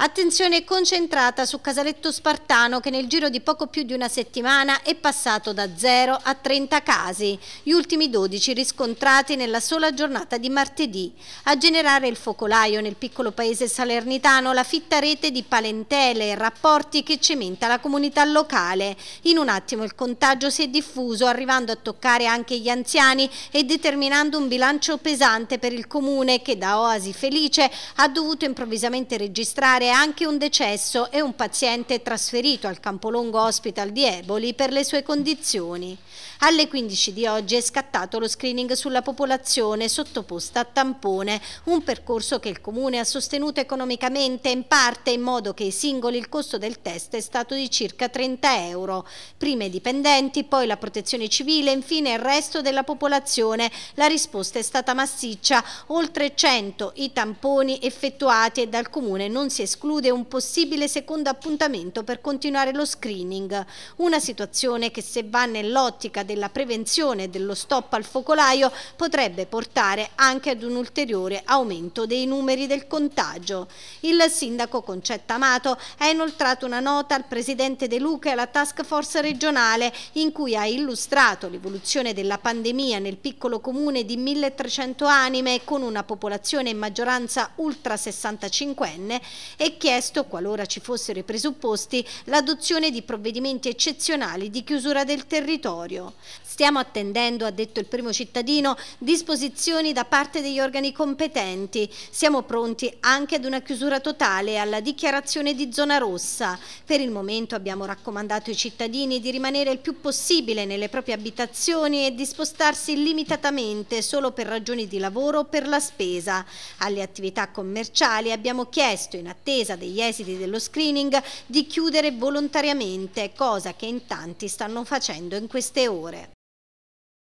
Attenzione concentrata su Casaletto Spartano che nel giro di poco più di una settimana è passato da 0 a 30 casi, gli ultimi 12 riscontrati nella sola giornata di martedì. A generare il focolaio nel piccolo paese salernitano la fitta rete di palentele e rapporti che cementa la comunità locale. In un attimo il contagio si è diffuso arrivando a toccare anche gli anziani e determinando un bilancio pesante per il comune che da oasi felice ha dovuto improvvisamente registrare anche un decesso e un paziente trasferito al Campolongo Hospital di Eboli per le sue condizioni. Alle 15 di oggi è scattato lo screening sulla popolazione sottoposta a tampone, un percorso che il Comune ha sostenuto economicamente in parte in modo che i singoli il costo del test è stato di circa 30 euro. Prima i dipendenti, poi la protezione civile, infine il resto della popolazione. La risposta è stata massiccia, oltre 100 i tamponi effettuati e dal Comune non si è scoperto esclude un possibile secondo appuntamento per continuare lo screening, una situazione che se va nell'ottica della prevenzione e dello stop al focolaio potrebbe portare anche ad un ulteriore aumento dei numeri del contagio. Il sindaco Concetta Amato ha inoltrato una nota al presidente De Luca e alla task force regionale in cui ha illustrato l'evoluzione della pandemia nel piccolo comune di 1300 anime con una popolazione in maggioranza ultra 65enne e chiesto, qualora ci fossero i presupposti, l'adozione di provvedimenti eccezionali di chiusura del territorio. Stiamo attendendo, ha detto il primo cittadino, disposizioni da parte degli organi competenti. Siamo pronti anche ad una chiusura totale alla dichiarazione di zona rossa. Per il momento abbiamo raccomandato ai cittadini di rimanere il più possibile nelle proprie abitazioni e di spostarsi limitatamente solo per ragioni di lavoro o per la spesa. Alle attività commerciali abbiamo chiesto in attesa attesa degli esiti dello screening, di chiudere volontariamente, cosa che in tanti stanno facendo in queste ore.